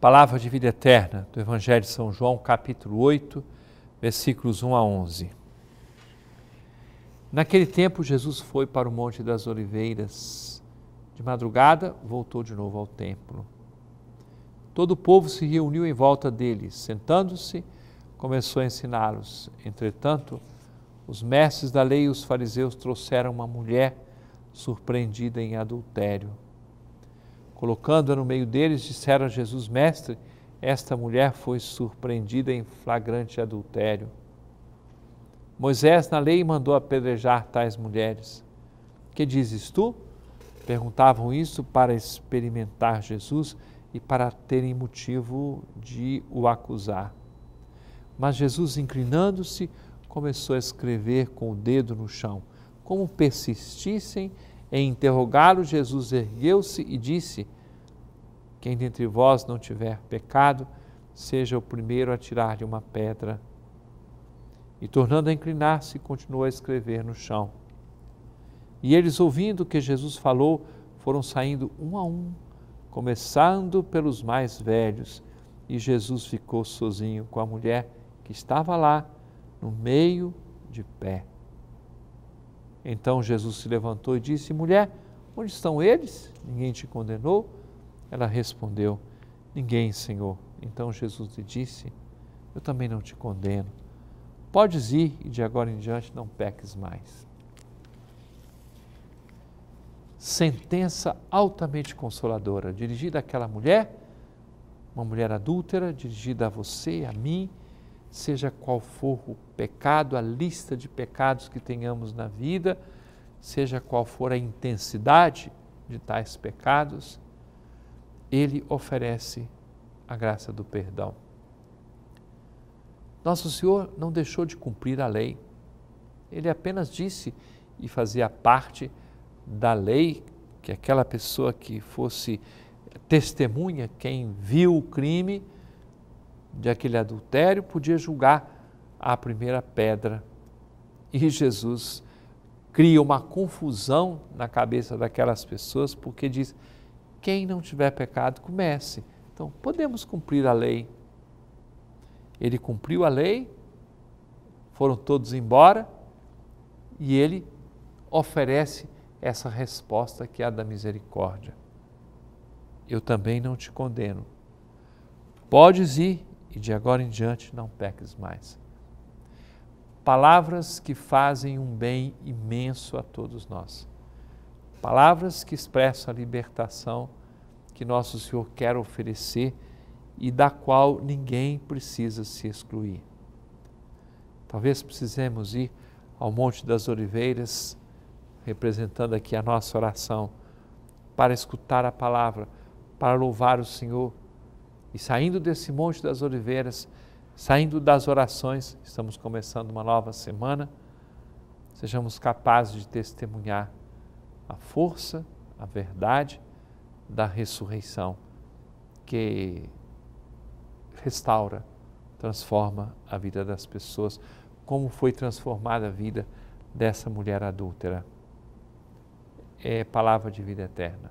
Palavra de vida eterna do Evangelho de São João, capítulo 8, versículos 1 a 11. Naquele tempo, Jesus foi para o Monte das Oliveiras. De madrugada, voltou de novo ao templo. Todo o povo se reuniu em volta dele. Sentando-se, começou a ensiná-los. Entretanto, os mestres da lei e os fariseus trouxeram uma mulher surpreendida em adultério Colocando-a no meio deles, disseram a Jesus: Mestre, esta mulher foi surpreendida em flagrante adultério. Moisés, na lei, mandou apedrejar tais mulheres. Que dizes tu? Perguntavam isso para experimentar Jesus e para terem motivo de o acusar. Mas Jesus, inclinando-se, começou a escrever com o dedo no chão, como persistissem em interrogá-lo, Jesus ergueu-se e disse: Quem dentre vós não tiver pecado, seja o primeiro a tirar-lhe uma pedra. E tornando a inclinar-se, continuou a escrever no chão. E eles, ouvindo o que Jesus falou, foram saindo um a um, começando pelos mais velhos. E Jesus ficou sozinho com a mulher que estava lá, no meio de pé. Então Jesus se levantou e disse: Mulher, onde estão eles? Ninguém te condenou? Ela respondeu: Ninguém, Senhor. Então Jesus lhe disse: Eu também não te condeno. Podes ir e de agora em diante não peques mais. Sentença altamente consoladora, dirigida àquela mulher, uma mulher adúltera, dirigida a você, a mim, seja qual for o pecado, a lista de pecados que tenhamos na vida, seja qual for a intensidade de tais pecados, ele oferece a graça do perdão. Nosso Senhor não deixou de cumprir a lei. Ele apenas disse e fazia parte da lei que aquela pessoa que fosse testemunha, quem viu o crime, de aquele adultério, podia julgar a primeira pedra. E Jesus cria uma confusão na cabeça daquelas pessoas, porque diz: quem não tiver pecado, comece. Então, podemos cumprir a lei. Ele cumpriu a lei, foram todos embora, e ele oferece essa resposta que é a da misericórdia. Eu também não te condeno. Podes ir e de agora em diante não peques mais. Palavras que fazem um bem imenso a todos nós. Palavras que expressam a libertação que nosso Senhor quer oferecer e da qual ninguém precisa se excluir. Talvez precisemos ir ao Monte das Oliveiras, representando aqui a nossa oração, para escutar a palavra, para louvar o Senhor e saindo desse Monte das Oliveiras, saindo das orações, estamos começando uma nova semana, sejamos capazes de testemunhar a força, a verdade da ressurreição que restaura, transforma a vida das pessoas, como foi transformada a vida dessa mulher adúltera. É palavra de vida eterna.